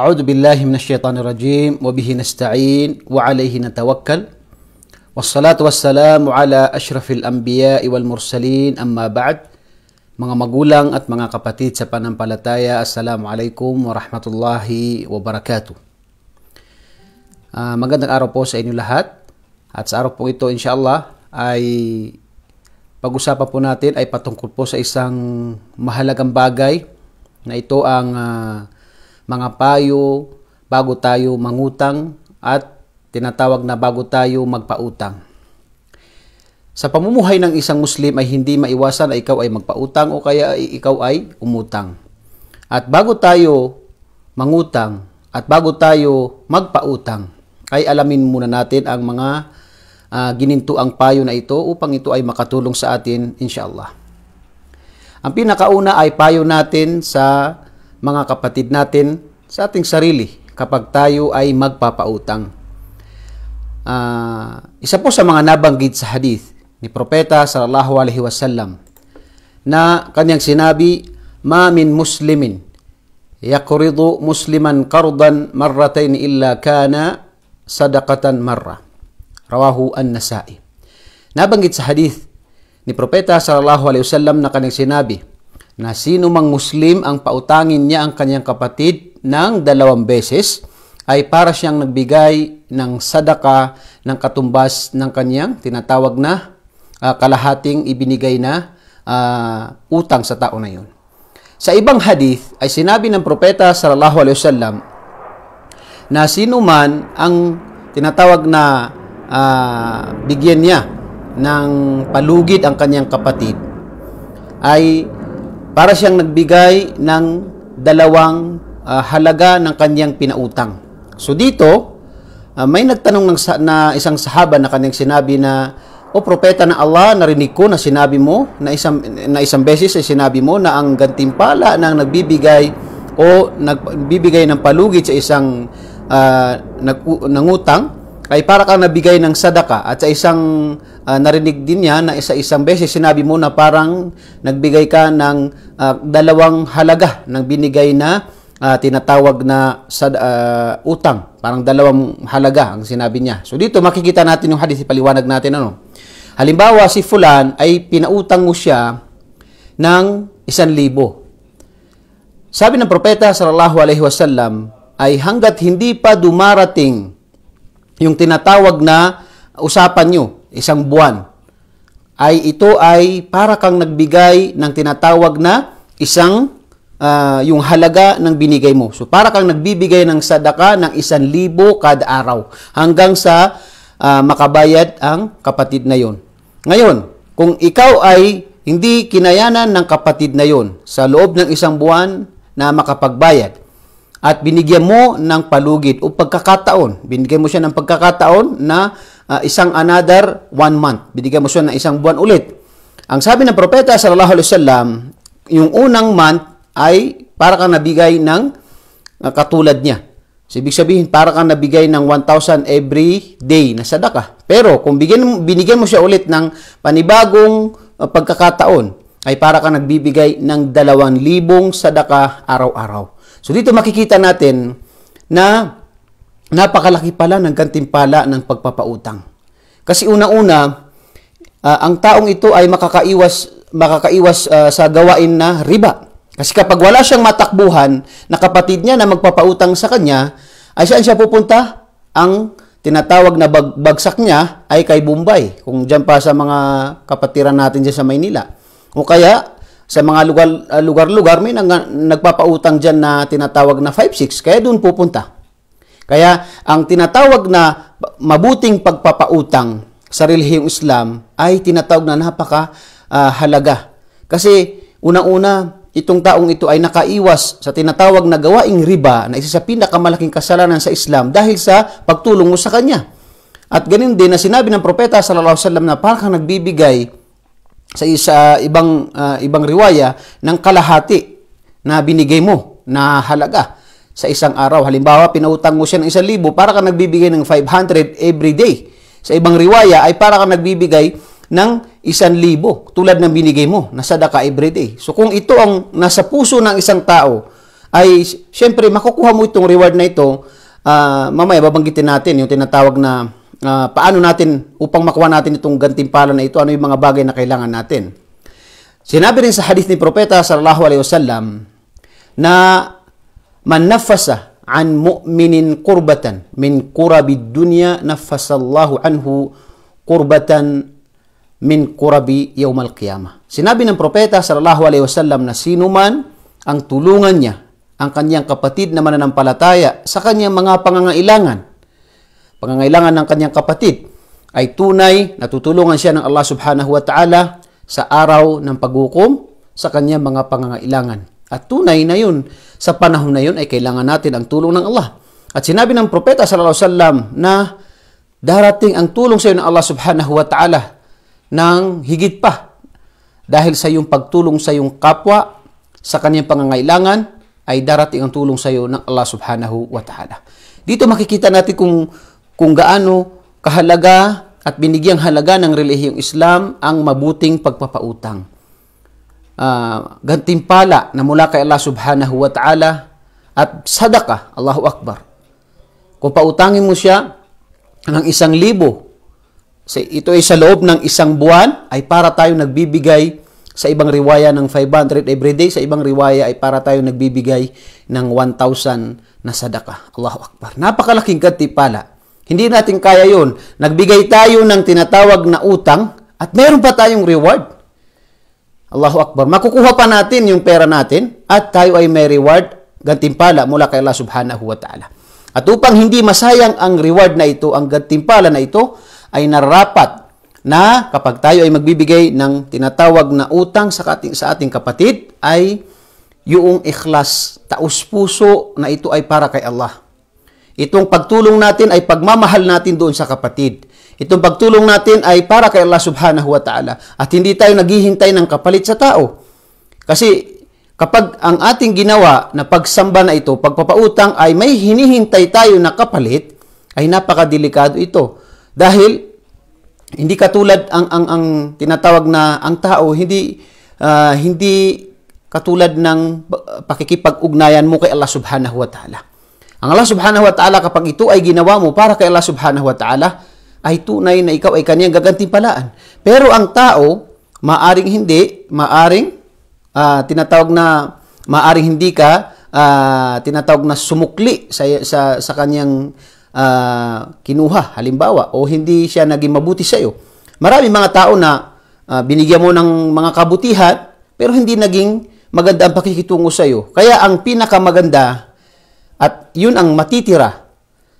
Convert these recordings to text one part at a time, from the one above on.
أعوذ بالله من الشيطان الرجيم وبه نستعين وعليه نتوكل والصلاة والسلام على أشرف الأنبياء والمرسلين أما بعد Mga magulang at mga kapatid sa panampalataya, rahmatullahi wa barakatuh. Uh, magandang araw po sa inyo lahat. At sa araw po ito, inshallah, ay pag-usapan po natin ay patungkol po sa isang mahalagang bagay na ito ang uh, mga payo bago tayo mangutang at tinatawag na bago tayo magpautang. Sa pamumuhay ng isang Muslim ay hindi maiwasan na ikaw ay magpautang o kaya ay ikaw ay umutang. At bago tayo mangutang at bago tayo magpautang, ay alamin muna natin ang mga uh, ah, gininto payo na ito upang ito ay makatulong sa atin, inshallah. Ang pinakauna ay payo natin sa mga kapatid natin sa ating sarili kapag tayo ay magpapautang. Uh, isa po sa mga nabanggit sa hadith ni Propeta sallallahu alaihi wasallam na kanyang sinabi, "Ma min muslimin yaqridu musliman qardan marratain illa kana sadaqatan marra." Rawahu An-Nasa'i. Nabanggit sa hadith ni Propeta sallallahu alaihi wasallam na kanyang sinabi, na sino mang Muslim ang pautangin niya ang kanyang kapatid ng dalawang beses ay para siyang nagbigay ng sadaka ng katumbas ng kanyang tinatawag na uh, kalahating ibinigay na uh, utang sa tao na yun. Sa ibang hadith ay sinabi ng propeta sallallahu alaihi wasallam na sino man ang tinatawag na uh, bigyan niya ng palugid ang kanyang kapatid ay para siyang nagbigay ng dalawang uh, halaga ng kanyang pinautang. So dito, uh, may nagtanong ng na isang sahaba na kanyang sinabi na, O propeta ng Allah, narinig ko na sinabi mo, na isang, na isang beses ay sinabi mo na ang gantimpala ng nagbibigay o nagbibigay ng palugit sa isang uh, nag, nangutang ay para kang nabigay ng sadaka at sa isang uh, narinig din niya na isa-isang beses sinabi mo na parang nagbigay ka ng uh, dalawang halaga ng binigay na uh, tinatawag na sad, uh, utang. Parang dalawang halaga ang sinabi niya. So dito makikita natin yung hadith, ipaliwanag natin ano. Halimbawa si Fulan ay pinautang mo siya ng isang libo. Sabi ng propeta sallallahu alaihi wasallam ay hanggat hindi pa dumarating yung tinatawag na usapan nyo, isang buwan, ay ito ay para kang nagbigay ng tinatawag na isang uh, yung halaga ng binigay mo. So para kang nagbibigay ng sadaka ng isang libo kada araw hanggang sa uh, makabayad ang kapatid na yon. Ngayon, kung ikaw ay hindi kinayanan ng kapatid na yon sa loob ng isang buwan na makapagbayad, at binigyan mo ng palugit o pagkakataon. Binigyan mo siya ng pagkakataon na uh, isang another one month. Binigyan mo siya ng isang buwan ulit. Ang sabi ng propeta sallallahu alaihi wasallam, yung unang month ay para kang nabigay ng uh, katulad niya. So, ibig sabihin, para kang nabigay ng 1,000 every day na sadaka. Pero kung bigyan, binigyan mo siya ulit ng panibagong uh, pagkakataon, ay para kang nagbibigay ng 2,000 sadaka araw-araw. So dito makikita natin na napakalaki pala ng gantimpala ng pagpapautang. Kasi una una uh, ang taong ito ay makakaiwas makakaiwas uh, sa gawain na riba. Kasi kapag wala siyang matakbuhan na kapatid niya na magpapautang sa kanya, ay saan siya pupunta? Ang tinatawag na bag- bagsak niya ay kay Bombay, kung dyan pa sa mga kapatiran natin dyan sa Maynila. O kaya, sa mga ah, lugar-lugar, may nang, nagpapautang dyan na tinatawag na 5-6, kaya doon pupunta. Kaya ang tinatawag na mabuting pagpapautang sa relihiyong Islam ay tinatawag na napaka uh, halaga. Kasi unang-una, itong taong ito ay nakaiwas sa tinatawag na gawaing riba na isa sa pinakamalaking kasalanan sa Islam dahil sa pagtulong mo sa kanya. At ganun din na sinabi ng propeta sallallahu alaihi wasallam na parang nagbibigay sa isa ah, ibang uh, ibang riwaya ng kalahati na binigay mo na halaga sa isang araw. Halimbawa, pinautang mo siya ng 1,000 para ka nagbibigay ng 500 every day. Sa ibang riwaya ay para ka nagbibigay ng 1,000 tulad ng binigay mo na sadaka every day. So kung ito ang nasa puso ng isang tao, ay syempre makukuha mo itong reward na ito. Uh, mamaya babanggitin natin yung tinatawag na uh, paano natin upang makuha natin itong gantimpala na ito, ano yung mga bagay na kailangan natin. Sinabi rin sa hadith ni Propeta sallallahu alaihi wasallam na man nafasa an mu'minin qurbatan min kurabi dunya nafasallahu anhu qurbatan min yawm al qiyamah. Sinabi ng propeta sallallahu alaihi wasallam na sino man ang tulungan niya ang kanyang kapatid na mananampalataya sa kanyang mga pangangailangan pangangailangan ng kanyang kapatid ay tunay na tutulungan siya ng Allah subhanahu wa ta'ala sa araw ng paghukom sa kanyang mga pangangailangan. At tunay na yun, sa panahon na yun ay kailangan natin ang tulong ng Allah. At sinabi ng propeta sallallahu alaihi wasallam na darating ang tulong sa iyo ng Allah subhanahu wa ta'ala ng higit pa dahil sa iyong pagtulong sa iyong kapwa sa kanyang pangangailangan ay darating ang tulong sa iyo ng Allah subhanahu wa ta'ala. Dito makikita natin kung kung gaano kahalaga at binigyang halaga ng relihiyong Islam ang mabuting pagpapautang. Uh, gantimpala na mula kay Allah subhanahu wa ta'ala at sadaka, Allahu Akbar. Kung pautangin mo siya ng isang libo, ito ay sa loob ng isang buwan, ay para tayo nagbibigay sa ibang riwaya ng 500 everyday, sa ibang riwaya ay para tayo nagbibigay ng 1,000 na sadaka. Allahu Akbar. Napakalaking gantimpala hindi natin kaya yun. Nagbigay tayo ng tinatawag na utang at meron pa tayong reward. Allahu Akbar. Makukuha pa natin yung pera natin at tayo ay may reward, gantimpala mula kay Allah subhanahu wa ta'ala. At upang hindi masayang ang reward na ito, ang gantimpala na ito, ay narapat na kapag tayo ay magbibigay ng tinatawag na utang sa ating, sa ating kapatid, ay yung ikhlas, taus puso na ito ay para kay Allah. Itong pagtulong natin ay pagmamahal natin doon sa kapatid. Itong pagtulong natin ay para kay Allah subhanahu wa ta'ala at hindi tayo naghihintay ng kapalit sa tao. Kasi kapag ang ating ginawa na pagsamba na ito, pagpapautang ay may hinihintay tayo na kapalit, ay napakadelikado ito. Dahil hindi katulad ang ang ang tinatawag na ang tao hindi uh, hindi katulad ng pakikipag-ugnayan mo kay Allah subhanahu wa ta'ala. Ang Allah subhanahu wa ta'ala kapag ito ay ginawa mo para kay Allah subhanahu wa ta'ala, ay tunay na ikaw ay kaniyang gagantimpalaan. Pero ang tao, maaring hindi, maaring uh, tinatawag na maaring hindi ka uh, tinatawag na sumukli sa sa sa kaniyang uh, kinuha halimbawa o hindi siya naging mabuti sa iyo. Marami mga tao na uh, binigyan mo ng mga kabutihan pero hindi naging maganda ang pakikitungo sa iyo. Kaya ang pinakamaganda at yun ang matitira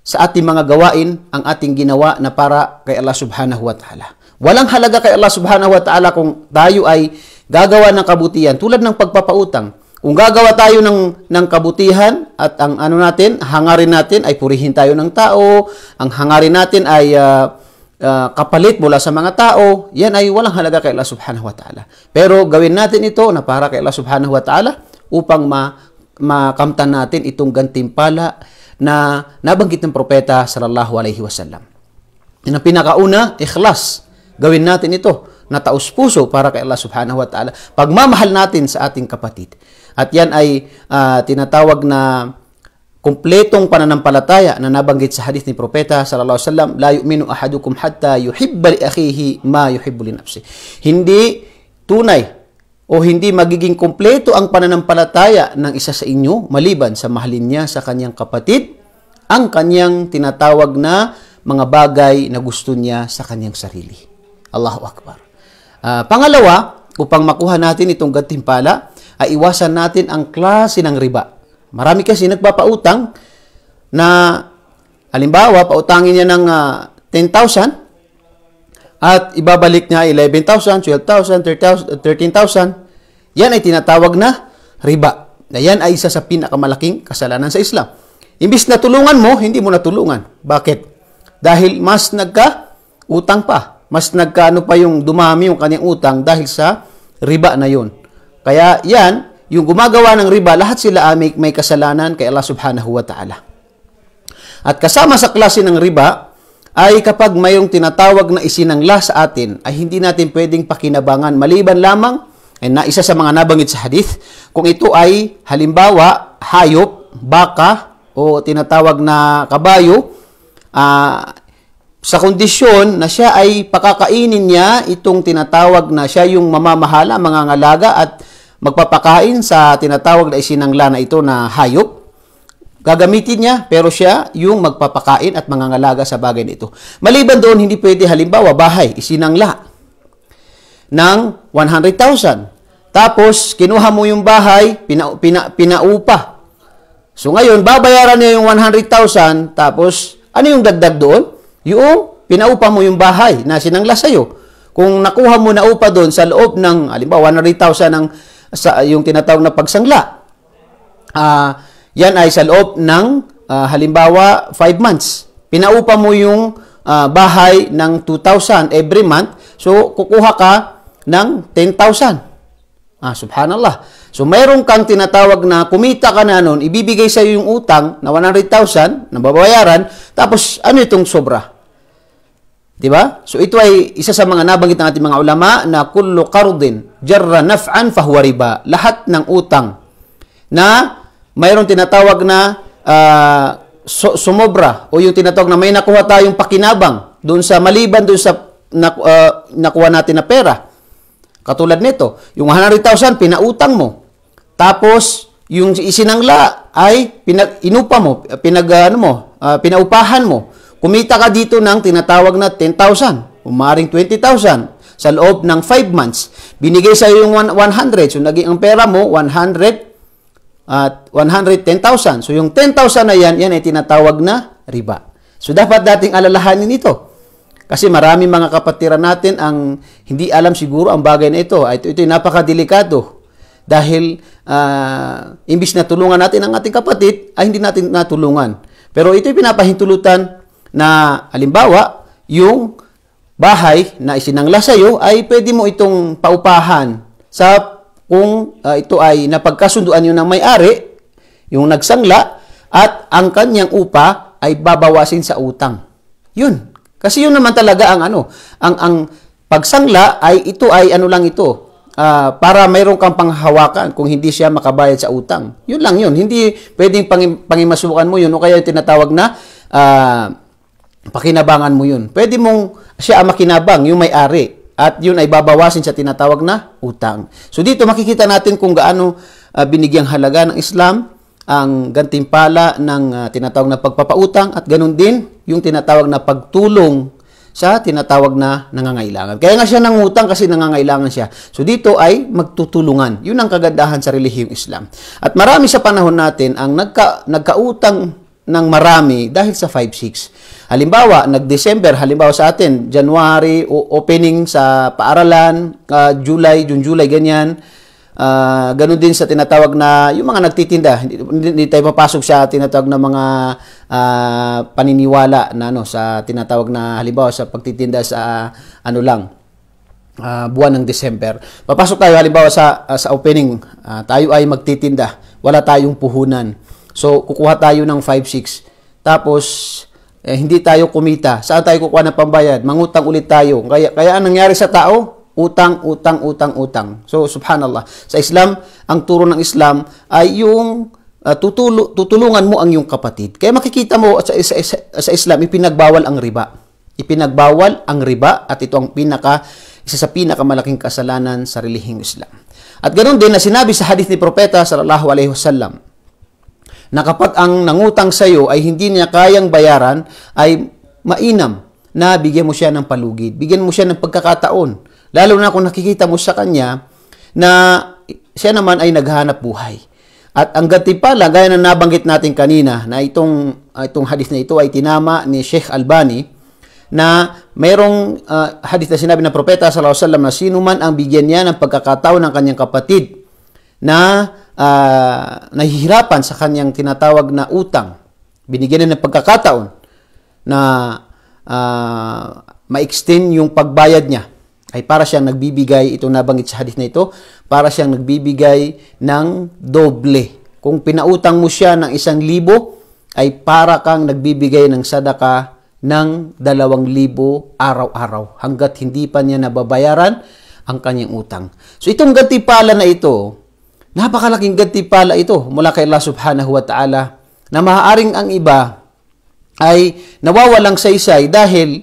sa ating mga gawain ang ating ginawa na para kay Allah subhanahu wa ta'ala. Walang halaga kay Allah subhanahu wa ta'ala kung tayo ay gagawa ng kabutihan tulad ng pagpapautang. Kung gagawa tayo ng, ng kabutihan at ang ano natin, hangarin natin ay purihin tayo ng tao, ang hangarin natin ay uh, uh, kapalit mula sa mga tao, yan ay walang halaga kay Allah subhanahu wa ta'ala. Pero gawin natin ito na para kay Allah subhanahu wa ta'ala upang ma makamtan natin itong gantimpala na nabanggit ng propeta sallallahu alaihi wasallam. Yan pinakauna, ikhlas. Gawin natin ito na taos puso para kay Allah subhanahu wa ta'ala. Pagmamahal natin sa ating kapatid. At yan ay uh, tinatawag na kumpletong pananampalataya na nabanggit sa hadith ni propeta sallallahu alaihi wasallam, la yu'minu ahadukum hatta yuhibba li akhihi ma yuhibbu li nafsihi Hindi tunay o hindi magiging kumpleto ang pananampalataya ng isa sa inyo maliban sa mahalin niya sa kanyang kapatid ang kanyang tinatawag na mga bagay na gusto niya sa kanyang sarili. Allahu Akbar. Uh, pangalawa, upang makuha natin itong gantimpala, ay ah, iwasan natin ang klase ng riba. Marami kasi nagpapautang na halimbawa, pautangin niya ng uh, ah, 10,000 at ibabalik niya 11,000, 12,000, 13,000. Yan ay tinatawag na riba. Na yan ay isa sa pinakamalaking kasalanan sa Islam. Imbis na tulungan mo, hindi mo natulungan. Bakit? Dahil mas nagka utang pa. Mas nagkaano pa yung dumami yung kanyang utang dahil sa riba na yun. Kaya yan, yung gumagawa ng riba, lahat sila may, may kasalanan kay Allah subhanahu wa ta'ala. At kasama sa klase ng riba ay kapag mayong tinatawag na isinangla sa atin ay hindi natin pwedeng pakinabangan maliban lamang And na isa sa mga nabanggit sa hadith, kung ito ay halimbawa hayop, baka o tinatawag na kabayo, uh, sa kondisyon na siya ay pakakainin niya itong tinatawag na siya yung mamamahala, mga ngalaga at magpapakain sa tinatawag na isinangla na ito na hayop, gagamitin niya pero siya yung magpapakain at mga ngalaga sa bagay nito. Maliban doon, hindi pwede halimbawa bahay, isinangla ng 100,000. Tapos, kinuha mo yung bahay, pina, pina, pinaupa. So ngayon, babayaran niya yung 100,000, tapos ano yung dagdag doon? Yung pinaupa mo yung bahay na sinangla sa'yo. Kung nakuha mo na upa doon sa loob ng, halimbawa, 100,000 ng, sa, yung tinatawag na pagsangla, uh, yan ay sa loob ng, uh, halimbawa, 5 months. Pinaupa mo yung uh, bahay ng 2,000 every month. So, kukuha ka ng 10,000. Ah, subhanallah. So, mayroon kang tinatawag na kumita ka na noon, ibibigay sa iyo yung utang na 100,000 na babayaran, tapos ano itong sobra? Di ba? So, ito ay isa sa mga nabanggit ng ating mga ulama na kullu qardin jarra naf'an fahuwa riba. Lahat ng utang na mayroon tinatawag na uh, so, sumobra o yung tinatawag na may nakuha tayong pakinabang doon sa maliban doon sa na, uh, nakuha natin na pera Katulad nito, yung 100,000 pinautang mo. Tapos yung isinangla ay pinag inupa mo, pinag ah, ano mo, uh, pinaupahan mo. Kumita ka dito ng tinatawag na 10,000, umaring 20,000 sa loob ng 5 months. Binigay sa iyo yung 100, so naging ang pera mo 100 at uh, 110,000. So yung 10,000 na yan, yan ay tinatawag na riba. So dapat dating alalahanin ito. Kasi marami mga kapatiran natin ang hindi alam siguro ang bagay na ito. Ito, ito ay napakadelikado. Dahil uh, imbis na tulungan natin ang ating kapatid, ay hindi natin natulungan. Pero ito'y pinapahintulutan na, halimbawa, yung bahay na isinangla sa iyo ay pwede mo itong paupahan sa kung uh, ito ay napagkasunduan niyo ng may-ari, yung nagsangla, at ang kanyang upa ay babawasin sa utang. Yun, kasi yun naman talaga ang ano, ang ang pagsangla ay ito ay ano lang ito, uh, para mayroon kang panghawakan kung hindi siya makabayad sa utang. Yun lang yun. Hindi pwedeng pangim- pangimasukan mo yun o kaya tinatawag na uh, pakinabangan mo yun. Pwede mong siya ang makinabang, yung may-ari. At yun ay babawasin sa tinatawag na utang. So dito makikita natin kung gaano uh, binigyang halaga ng Islam ang gantimpala ng uh, tinatawag na pagpapautang at ganun din yung tinatawag na pagtulong sa tinatawag na nangangailangan. Kaya nga siya nangutang kasi nangangailangan siya. So dito ay magtutulungan. Yun ang kagandahan sa relihiyong Islam. At marami sa panahon natin ang nagka, nagkautang ng marami dahil sa 5-6. Halimbawa, nag-December, halimbawa sa atin, January, opening sa paaralan, uh, July, June, July, ganyan Uh, ganun din sa tinatawag na yung mga nagtitinda, hindi, hindi tayo papasok sa tinatawag na mga uh, paniniwala na ano sa tinatawag na halimbawa sa pagtitinda sa uh, ano lang uh, buwan ng December. Papasok tayo halimbawa sa uh, sa opening, uh, tayo ay magtitinda, wala tayong puhunan. So kukuha tayo ng 56 Tapos eh, hindi tayo kumita. Saan tayo kukuha ng pambayad? Mangutang ulit tayo. Kaya kaya ang nangyari sa tao, Utang, utang, utang, utang. So, subhanallah. Sa Islam, ang turo ng Islam ay yung uh, tutulo, tutulungan mo ang iyong kapatid. Kaya makikita mo sa, sa, sa, sa Islam, ipinagbawal ang riba. Ipinagbawal ang riba at ito ang pinaka, isa sa pinakamalaking kasalanan sa relihing Islam. At ganoon din na sinabi sa hadith ni Propeta sallallahu alaihi wasallam na kapag ang nangutang sa iyo ay hindi niya kayang bayaran ay mainam na bigyan mo siya ng palugid, bigyan mo siya ng pagkakataon Lalo na kung nakikita mo sa kanya na siya naman ay naghahanap buhay. At ang ganti gantimpala, gaya na nabanggit natin kanina, na itong, ah, itong hadith na ito ay tinama ni Sheikh Albani, na mayroong uh, hadith na sinabi ng propeta sallallahu alaihi wasallam na sino man ang bigyan niya ng pagkakataon ng kanyang kapatid na uh, nahihirapan sa kanyang tinatawag na utang binigyan niya ng pagkakataon na uh, ma-extend yung pagbayad niya ay para siyang nagbibigay, ito nabanggit sa hadith na ito, para siyang nagbibigay ng doble. Kung pinautang mo siya ng isang libo, ay para kang nagbibigay ng sadaka ng dalawang libo araw-araw hanggat hindi pa niya nababayaran ang kanyang utang. So itong gantipala na ito, napakalaking gantipala ito mula kay Allah subhanahu wa ta'ala na maaaring ang iba ay nawawalang saysay dahil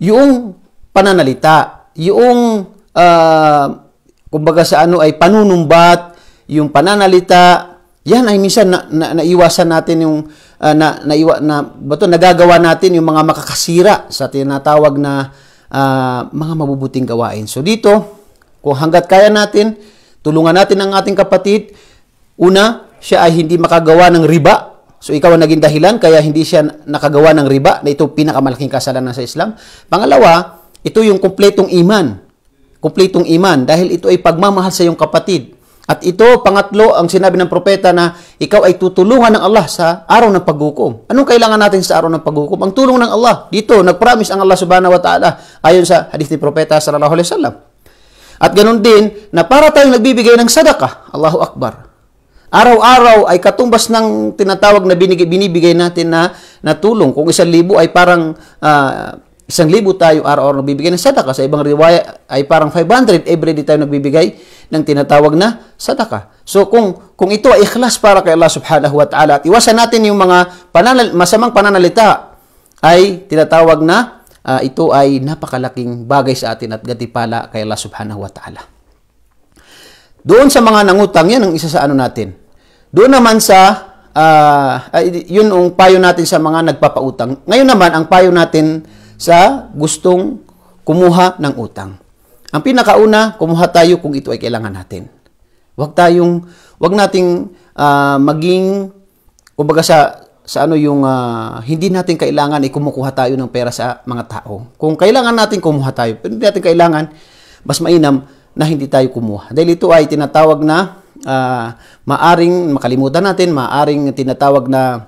yung pananalita, yung uh, kumbaga sa ano ay panunumbat, yung pananalita, yan ay minsan na, na, naiwasan natin yung uh, na, naiwa, na bato nagagawa natin yung mga makakasira sa tinatawag na uh, mga mabubuting gawain. So dito, kung hanggat kaya natin, tulungan natin ang ating kapatid. Una, siya ay hindi makagawa ng riba So ikaw ang naging dahilan kaya hindi siya nakagawa ng riba na ito pinakamalaking kasalanan sa Islam. Pangalawa, ito yung kumpletong iman. Kumpletong iman dahil ito ay pagmamahal sa iyong kapatid. At ito, pangatlo, ang sinabi ng propeta na ikaw ay tutulungan ng Allah sa araw ng paghukom. Anong kailangan natin sa araw ng paghukom? Ang tulong ng Allah. Dito, nag-promise ang Allah subhanahu wa ta'ala ayon sa hadith ni propeta sallallahu alaihi wasallam. At ganun din na para tayong nagbibigay ng sadaka, Allahu Akbar. Araw-araw ay katumbas ng tinatawag na binibigay natin na, na tulong. Kung isang libo ay parang uh, isang libo tayo araw-araw nagbibigay ng sadaka. Sa ibang riwaya ay parang 500 every day tayo nagbibigay ng tinatawag na sadaka. So kung kung ito ay ikhlas para kay Allah subhanahu wa ta'ala at iwasan natin yung mga pananal, masamang pananalita ay tinatawag na uh, ito ay napakalaking bagay sa atin at gatipala kay Allah subhanahu wa ta'ala. Doon sa mga nangutang, yan ang isa sa ano natin. Doon naman sa, uh, yun ang payo natin sa mga nagpapautang. Ngayon naman, ang payo natin sa gustong kumuha ng utang. Ang pinakauna, kumuha tayo kung ito ay kailangan natin. Huwag tayong, huwag nating uh, maging, kumbaga sa, sa ano yung, uh, hindi natin kailangan ay kumukuha tayo ng pera sa mga tao. Kung kailangan natin, kumuha tayo. Pero hindi natin kailangan, mas mainam na hindi tayo kumuha. Dahil ito ay tinatawag na, uh, maaring makalimutan natin, maaring tinatawag na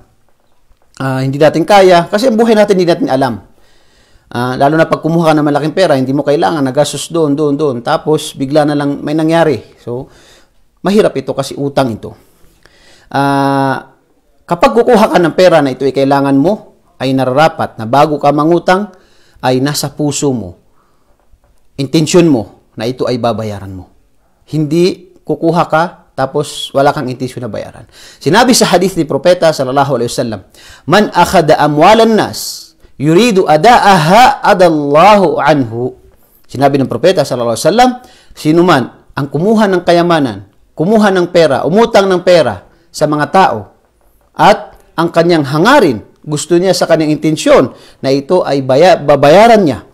uh, hindi natin kaya, kasi ang buhay natin hindi natin alam. Uh, lalo na pag kumuha ka ng malaking pera, hindi mo kailangan, nagastos doon, doon, doon. Tapos, bigla na lang may nangyari. So, mahirap ito kasi utang ito. Uh, kapag kukuha ka ng pera na ito ay kailangan mo, ay nararapat na bago ka mangutang, ay nasa puso mo, intention mo na ito ay babayaran mo. Hindi kukuha ka tapos wala kang intensyon na bayaran. Sinabi sa hadith ni Propeta sallallahu alaihi wasallam, "Man akhada amwalan nas yuridu adaaha adallahu anhu. Sinabi ng propeta sallallahu alaihi wasallam, sino man ang kumuha ng kayamanan, kumuha ng pera, umutang ng pera sa mga tao at ang kanyang hangarin, gusto niya sa kanyang intensyon na ito ay baya, babayaran niya,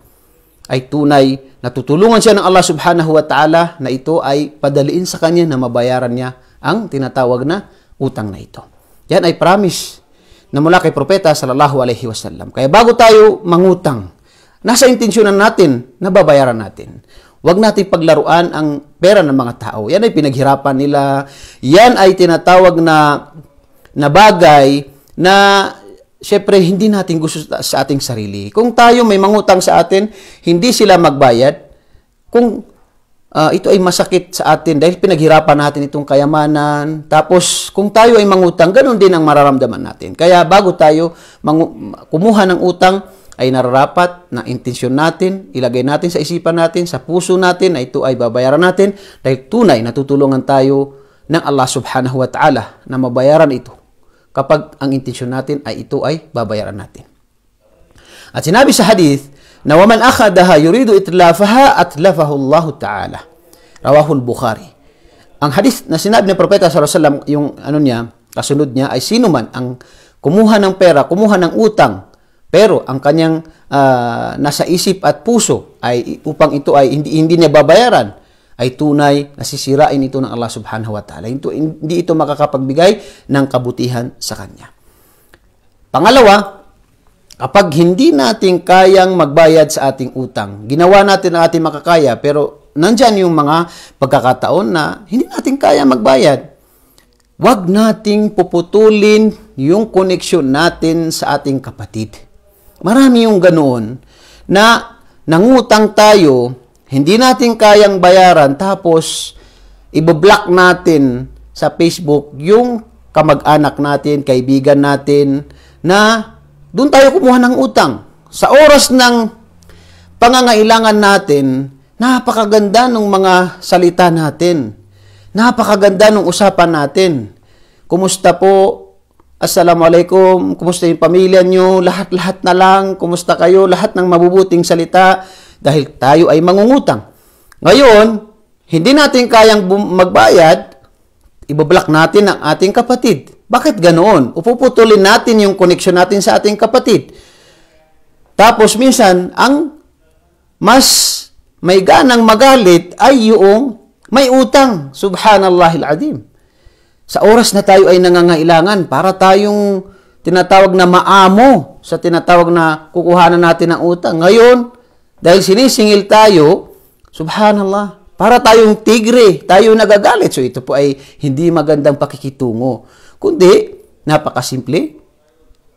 ay tunay na tutulungan siya ng Allah subhanahu wa ta'ala na ito ay padaliin sa kanya na mabayaran niya ang tinatawag na utang na ito. Yan ay promise na mula kay Propeta sallallahu alaihi wasallam. Kaya bago tayo mangutang, nasa intensyonan natin na babayaran natin. Huwag natin paglaruan ang pera ng mga tao. Yan ay pinaghirapan nila. Yan ay tinatawag na, na bagay na syempre hindi natin gusto sa ating sarili. Kung tayo may mangutang sa atin, hindi sila magbayad. Kung uh, ito ay masakit sa atin dahil pinaghirapan natin itong kayamanan. Tapos kung tayo ay mangutang, ganun din ang mararamdaman natin. Kaya bago tayo kumuha ng utang, ay nararapat na intensyon natin, ilagay natin sa isipan natin, sa puso natin na ito ay babayaran natin dahil tunay natutulungan tayo ng Allah subhanahu wa ta'ala na mabayaran ito kapag ang intensyon natin ay ito ay babayaran natin. At sinabi sa hadith, na waman akhadaha yuridu itlafaha atlafahu Allahu Ta'ala. Rawahul Bukhari. Ang hadith na sinabi ni Propeta SAW, yung ano niya, kasunod niya, ay sino man ang kumuha ng pera, kumuha ng utang, pero ang kanyang uh, nasa isip at puso ay upang ito ay hindi, hindi niya babayaran, ay tunay na sisirain ito ng Allah subhanahu wa ta'ala. Hindi ito makakapagbigay ng kabutihan sa kanya. Pangalawa, Kapag hindi natin kayang magbayad sa ating utang, ginawa natin ang ating makakaya pero nandyan yung mga pagkakataon na hindi natin kaya magbayad. Huwag nating puputulin yung koneksyon natin sa ating kapatid. Marami yung ganoon na nangutang tayo, hindi natin kayang bayaran tapos ibablock natin sa Facebook yung kamag-anak natin, kaibigan natin na doon tayo kumuha ng utang. Sa oras ng pangangailangan natin, napakaganda ng mga salita natin. Napakaganda ng usapan natin. Kumusta po? Assalamualaikum. Kumusta yung pamilya nyo? Lahat-lahat na lang. Kumusta kayo? Lahat ng mabubuting salita dahil tayo ay mangungutang. Ngayon, hindi natin kayang magbayad, ibablock natin ang ating kapatid. Bakit ganoon? Upuputulin natin yung connection natin sa ating kapatid. Tapos minsan, ang mas may ganang magalit ay yung may utang. Subhanallahil adim. Sa oras na tayo ay nangangailangan para tayong tinatawag na maamo sa tinatawag na kukuhanan natin ng utang. Ngayon, dahil sinisingil tayo, subhanallah, para tayong tigre, tayo nagagalit. So ito po ay hindi magandang pakikitungo. Kundi, napakasimple.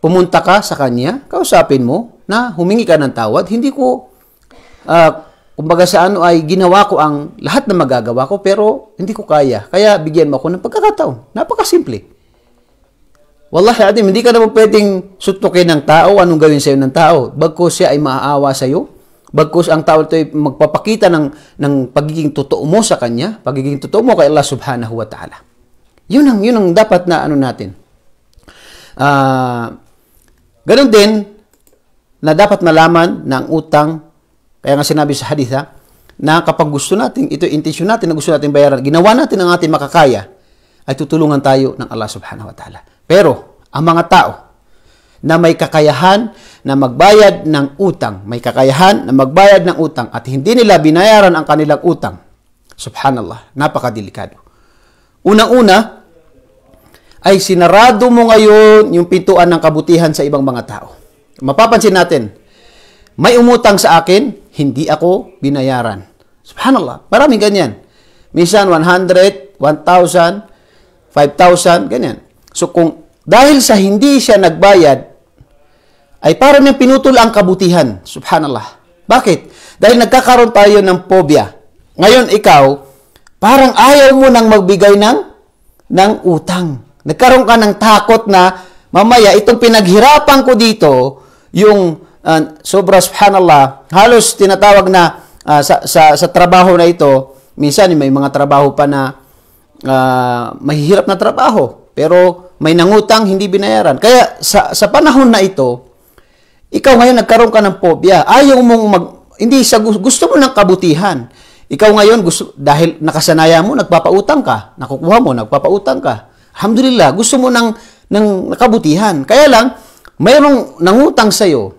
Pumunta ka sa kanya, kausapin mo na humingi ka ng tawad. Hindi ko, uh, kumbaga sa ano ay ginawa ko ang lahat na magagawa ko pero hindi ko kaya. Kaya bigyan mo ako ng pagkakataon. Napakasimple. Wallahi adim, hindi ka naman pwedeng sutukin ng tao, anong gawin sa'yo ng tao. Bagkos siya ay maaawa sa'yo. Bagkos ang tao ito ay magpapakita ng, ng pagiging totoo mo sa kanya, pagiging totoo mo kay Allah subhanahu wa ta'ala. Yun ang, yun ang dapat na ano natin. Uh, ganun din na dapat malaman ng utang, kaya nga sinabi sa haditha, na kapag gusto natin, ito intention natin na gusto natin bayaran, ginawa natin ang ating makakaya, ay tutulungan tayo ng Allah subhanahu wa ta'ala. Pero, ang mga tao na may kakayahan na magbayad ng utang, may kakayahan na magbayad ng utang at hindi nila binayaran ang kanilang utang, subhanallah, napakadelikado. Unang-una, ay sinarado mo ngayon yung pintuan ng kabutihan sa ibang mga tao. Mapapansin natin, may umutang sa akin, hindi ako binayaran. Subhanallah, maraming ganyan. Misan 100, 1,000, 5,000, ganyan. So kung dahil sa hindi siya nagbayad, ay parang niyang pinutol ang kabutihan. Subhanallah. Bakit? Dahil nagkakaroon tayo ng phobia. Ngayon ikaw, parang ayaw mo nang magbigay ng, ng utang. Nagkaroon ka ng takot na mamaya itong pinaghirapan ko dito, yung uh, sobra subhanallah, halos tinatawag na uh, sa, sa, sa trabaho na ito, minsan may mga trabaho pa na uh, mahihirap na trabaho, pero may nangutang, hindi binayaran. Kaya sa, sa panahon na ito, ikaw ngayon nagkaroon ka ng phobia. Ayaw mong mag, hindi sa gusto mo ng kabutihan. Ikaw ngayon gusto dahil nakasanaya mo, nagpapautang ka. Nakukuha mo, nagpapautang ka. Alhamdulillah, gusto mo ng, ng kabutihan. Kaya lang, mayroong nangutang sa'yo,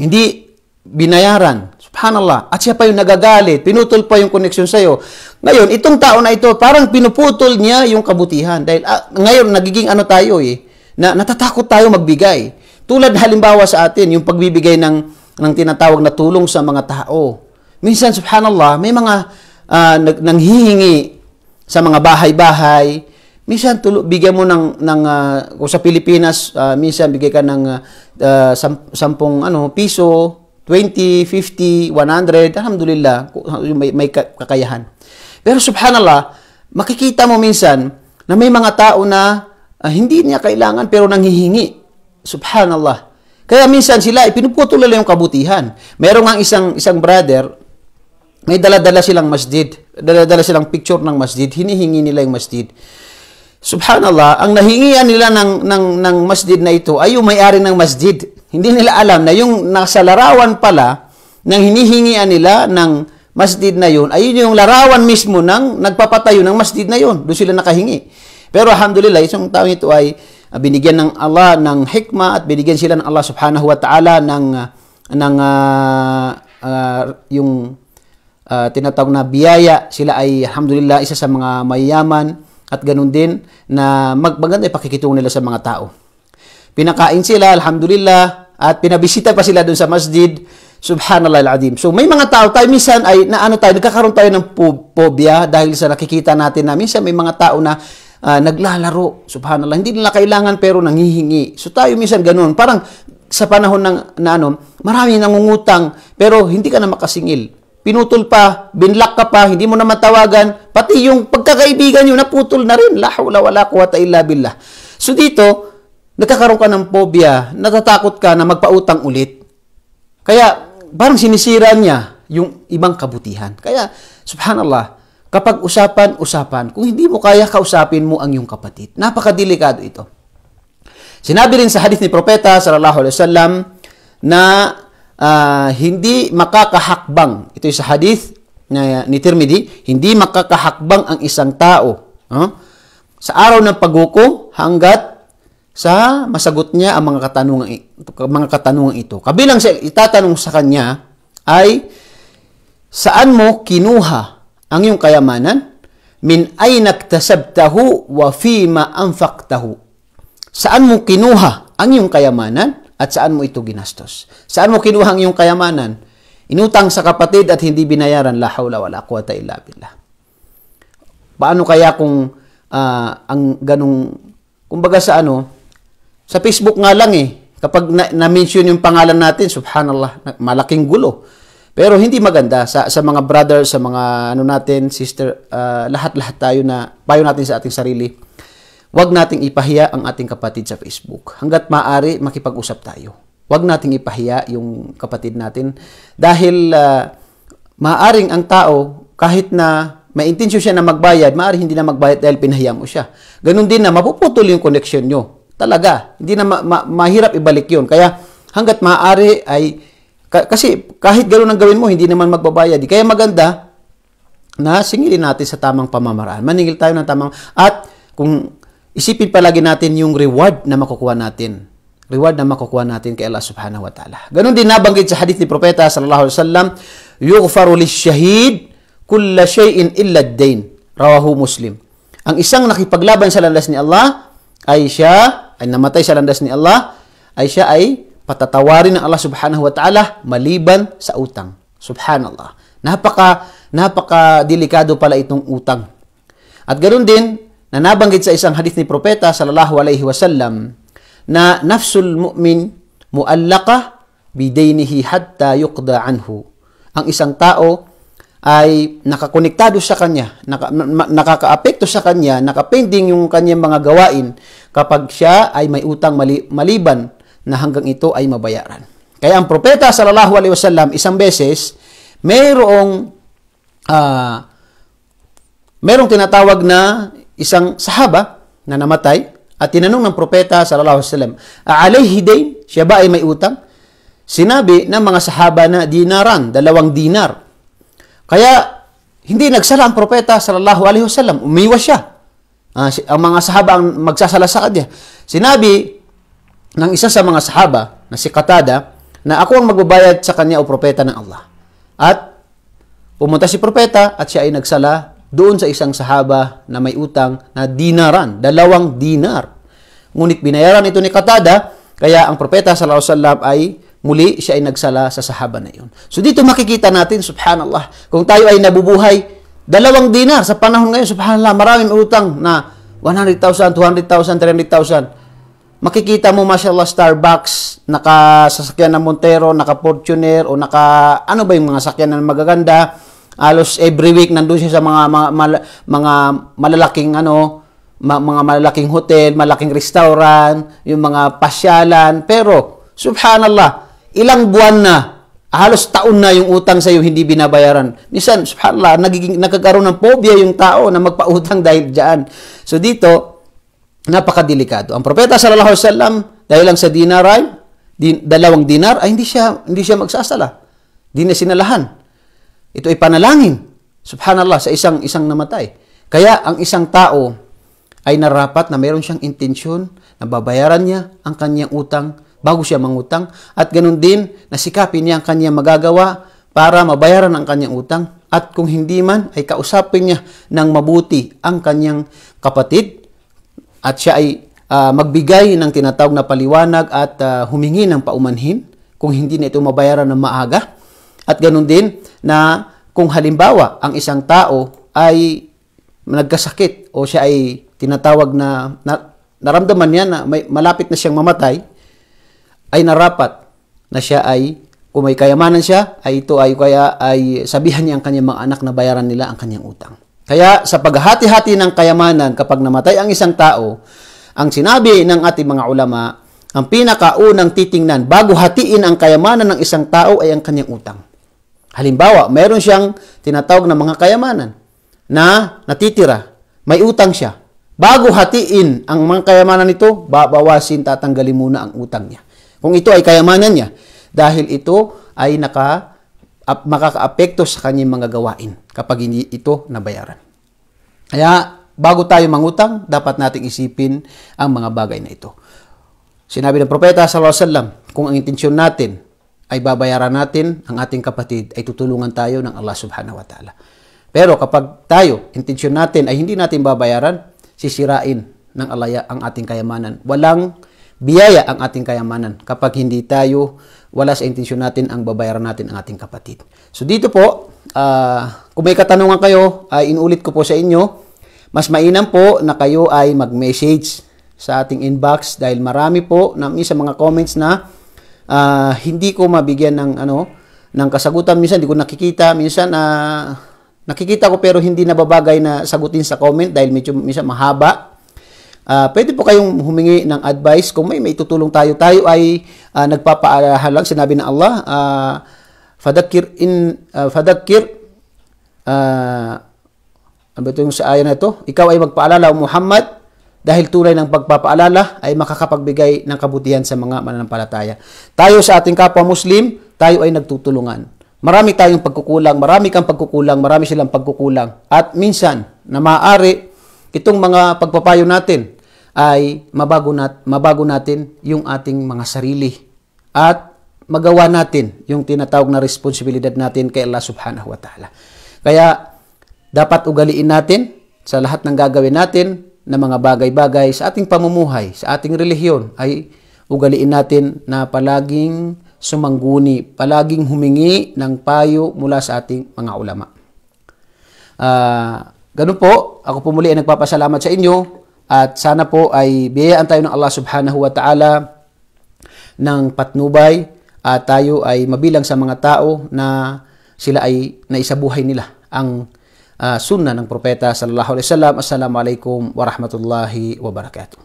hindi binayaran. Subhanallah. At siya pa yung nagagalit, pinutol pa yung connection sa'yo. Ngayon, itong tao na ito, parang pinuputol niya yung kabutihan. Dahil ah, ngayon, nagiging ano tayo eh, na natatakot tayo magbigay. Tulad halimbawa sa atin, yung pagbibigay ng, ng tinatawag na tulong sa mga tao. Minsan, subhanallah, may mga uh, nanghihingi sa mga bahay-bahay, Minsan tulo, bigyan mo ng ng uh, kung sa Pilipinas uh, minsan bigay ka ng uh, sam, sampung ano piso, 20, 50, 100, alhamdulillah, may, may kakayahan. Pero subhanallah, makikita mo minsan na may mga tao na uh, hindi niya kailangan pero nanghihingi. Subhanallah. Kaya minsan sila ipinuputol nila yung kabutihan. Merong ang isang isang brother, may daladala silang masjid. Daladala silang picture ng masjid. Hinihingi nila yung masjid subhanallah, ang nahingian nila ng, ng, ng masjid na ito ay yung may-ari ng masjid. Hindi nila alam na yung nasa larawan pala ng hinihingian nila ng masjid na yun, ayun yung larawan mismo ng nagpapatayo ng masjid na yun. Doon sila nakahingi. Pero alhamdulillah, isang tao ito ay ah, binigyan ng Allah ng hikma at binigyan sila ng Allah subhanahu wa ta'ala ng, ah, ng uh, uh, yung uh, tinatawag na biyaya. Sila ay alhamdulillah isa sa mga mayayaman at ganun din na mag maganda ipakikitungo nila sa mga tao. Pinakain sila, alhamdulillah, at pinabisita pa sila doon sa masjid, subhanallah al-adim. So may mga tao tayo, minsan ay naano tayo, nagkakaroon tayo ng phobia dahil sa nakikita natin na minsan may mga tao na uh, naglalaro, subhanallah, hindi nila kailangan pero nangihingi. So tayo minsan ganun, parang sa panahon ng na ano, marami nangungutang pero hindi ka na makasingil pinutol pa, binlock ka pa, hindi mo na matawagan, pati yung pagkakaibigan nyo, naputol na rin. La hawla wala quwata illa billah. So dito, nagkakaroon ka ng phobia, natatakot ka na magpautang ulit. Kaya parang sinisira niya yung ibang kabutihan. Kaya, subhanallah, kapag usapan, usapan. Kung hindi mo kaya, kausapin mo ang iyong kapatid. Napakadelikado ito. Sinabi rin sa hadith ni Propeta sallallahu alaihi wasallam na uh, hindi makakahakbang. Ito sa hadith na, ni Tirmidhi, hindi makakahakbang ang isang tao huh? sa araw ng paghukom hanggat sa masagot niya ang mga katanungan mga katanungan ito. Kabilang sa itatanong sa kanya ay saan mo kinuha ang iyong kayamanan? Min ayna iktasabtahu wa fima anfaqtahu. Saan mo kinuha ang iyong kayamanan? at saan mo ito ginastos? Saan mo kinuha ang iyong kayamanan? Inutang sa kapatid at hindi binayaran. La hawla wala quwata illa billah. Paano kaya kung uh, ang ganung kumbaga sa ano, sa Facebook nga lang eh, kapag na-mention na yung pangalan natin, subhanallah, malaking gulo. Pero hindi maganda sa, sa mga brother, sa mga ano natin, sister, ah, lahat-lahat uh, tayo na payo natin sa ating sarili Huwag nating ipahiya ang ating kapatid sa Facebook. Hanggat maaari, makipag-usap tayo. Huwag nating ipahiya yung kapatid natin dahil uh, maaring ang tao, kahit na may intensyon siya na magbayad, maaari hindi na magbayad dahil pinahiya mo siya. Ganun din na mapuputol yung connection nyo. Talaga, hindi na ma- ma- mahirap ibalik yun. Kaya hanggat maaari ay, kasi kahit ganun ang gawin mo, hindi naman magbabayad. Kaya maganda na singilin natin sa tamang pamamaraan. Maningil tayo ng tamang, at kung Isipin palagi natin yung reward na makukuha natin. Reward na makukuha natin kay Allah subhanahu wa ta'ala. Ganon din nabanggit sa hadith ni Propeta sallallahu alaihi wasallam, yughfaru lish-shahid kulla shay'in illa ad-dain. Rawahu Muslim. Ang isang nakipaglaban sa landas ni Allah ay siya ay namatay sa landas ni Allah ay siya ay patatawarin ng Allah subhanahu wa ta'ala maliban sa utang. Subhanallah. Napaka napaka delikado pala itong utang. At ganoon din na nabanggit sa isang hadith ni Propeta sallallahu alaihi wasallam na nafsul mu'min muallaka bidaynihi hatta yuqda anhu. Ang isang tao ay nakakonektado sa kanya, nakakaapekto sa kanya, nakapending yung kanyang mga gawain kapag siya ay may utang mali, maliban na hanggang ito ay mabayaran. Kaya ang propeta sallallahu alaihi wasallam isang beses mayroong uh, ah, merong tinatawag na isang sahaba na namatay at tinanong ng propeta sallallahu alaihi wasallam, "Alayhi dayn?" Siya ba ay may utang? Sinabi ng mga sahaba na dinaran, dalawang dinar. Kaya hindi nagsala ang propeta sallallahu alaihi wasallam, umiwas siya. Uh, ang mga sahaba ang magsasala sa kanya. Sinabi ng isa sa mga sahaba na si Katada na ako ang magbabayad sa kanya o propeta ng Allah. At pumunta si propeta at siya ay nagsala doon sa isang sahaba na may utang na dinaran, dalawang dinar. Ngunit binayaran ito ni Katada, kaya ang propeta sallallahu alaihi wasallam ay muli siya ay nagsala sa sahaba na iyon. So dito makikita natin, subhanallah, kung tayo ay nabubuhay, dalawang dinar sa panahon ngayon, subhanallah, maraming utang na 100,000, 200,000, 300,000. Makikita mo, mashallah, Starbucks, naka sasakyan ng Montero, naka Fortuner, o naka ano ba yung mga sakyan na magaganda, Alos every week nandoon siya sa mga mga, mal, mga malalaking ano, ma, mga malalaking hotel, malaking restaurant, yung mga pasyalan. Pero subhanallah, ilang buwan na halos taon na yung utang sa iyo hindi binabayaran. Minsan subhanallah, nagiging nagkakaroon ng phobia yung tao na magpautang dahil diyan. So dito napakadelikado. Ang propeta sallallahu alaihi wasallam dahil lang sa dinar ay din, dalawang dinar ay hindi siya hindi siya magsasala. Hindi na sinalahan. Ito ay panalangin. Subhanallah, sa isang isang namatay. Kaya ang isang tao ay narapat na mayroon siyang intensyon na babayaran niya ang kanyang utang bago siya mangutang at ganun din nasikapin niya ang kanyang magagawa para mabayaran ang kanyang utang at kung hindi man ay kausapin niya ng mabuti ang kanyang kapatid at siya ay uh, magbigay ng tinatawag na paliwanag at uh, humingi ng paumanhin kung hindi na ito mabayaran ng maaga at ganun din na kung halimbawa ang isang tao ay nagkasakit o siya ay tinatawag na, na naramdaman niya na may, malapit na siyang mamatay, ay narapat na siya ay kung may kayamanan siya, ay ito ay kaya ay sabihan niya ang kanyang mga anak na bayaran nila ang kanyang utang. Kaya sa paghati-hati ng kayamanan kapag namatay ang isang tao, ang sinabi ng ating mga ulama, ang pinakaunang titingnan bago hatiin ang kayamanan ng isang tao ay ang kanyang utang. Halimbawa, mayroon siyang tinatawag na mga kayamanan na natitira. May utang siya. Bago hatiin ang mga kayamanan nito, babawasin, tatanggalin muna ang utang niya. Kung ito ay kayamanan niya, dahil ito ay naka, ap, makakaapekto sa kanyang mga gawain kapag hindi ito nabayaran. Kaya, bago tayo mangutang, dapat nating isipin ang mga bagay na ito. Sinabi ng propeta sallallahu alaihi wasallam, kung ang intensyon natin ay babayaran natin ang ating kapatid ay tutulungan tayo ng Allah subhanahu wa ta'ala. Pero kapag tayo, intensyon natin ay hindi natin babayaran, sisirain ng alaya ang ating kayamanan. Walang biyaya ang ating kayamanan kapag hindi tayo wala sa intensyon natin ang babayaran natin ang ating kapatid. So dito po, uh, kung may katanungan kayo, ay uh, inulit ko po sa inyo, mas mainam po na kayo ay mag-message sa ating inbox dahil marami po na isang mga comments na uh, hindi ko mabigyan ng ano ng kasagutan minsan hindi ko nakikita minsan uh, nakikita ko pero hindi nababagay na sagutin sa comment dahil medyo minsan mahaba uh, pwede po kayong humingi ng advice kung may may tutulong tayo tayo ay uh, nagpapaalahalag sinabi ng Allah uh, fadakir in uh, fadakir uh, ano ba ito yung sa ayan na ito? Ikaw ay magpaalala, o Muhammad, dahil tulay ng pagpapaalala ay makakapagbigay ng kabutihan sa mga mananampalataya. Tayo sa ating kapwa Muslim, tayo ay nagtutulungan. Marami tayong pagkukulang, marami kang pagkukulang, marami silang pagkukulang. At minsan, na maaari, itong mga pagpapayo natin ay mabago, nat, mabago natin yung ating mga sarili. At magawa natin yung tinatawag na responsibilidad natin kay Allah subhanahu wa ta'ala. Kaya, dapat ugaliin natin sa lahat ng gagawin natin, na mga bagay-bagay sa ating pamumuhay, sa ating relihiyon, ay ugaliin natin na palaging sumangguni, palaging humingi ng payo mula sa ating mga ulama. Uh, ganun po, ako po muli ay nagpapasalamat sa inyo at sana po ay biyayaan tayo ng Allah subhanahu wa ta'ala ng patnubay at tayo ay mabilang sa mga tao na sila ay naisabuhay nila ang uh, sunna ng propeta sallallahu alaihi wasallam. Assalamu alaikum warahmatullahi wabarakatuh.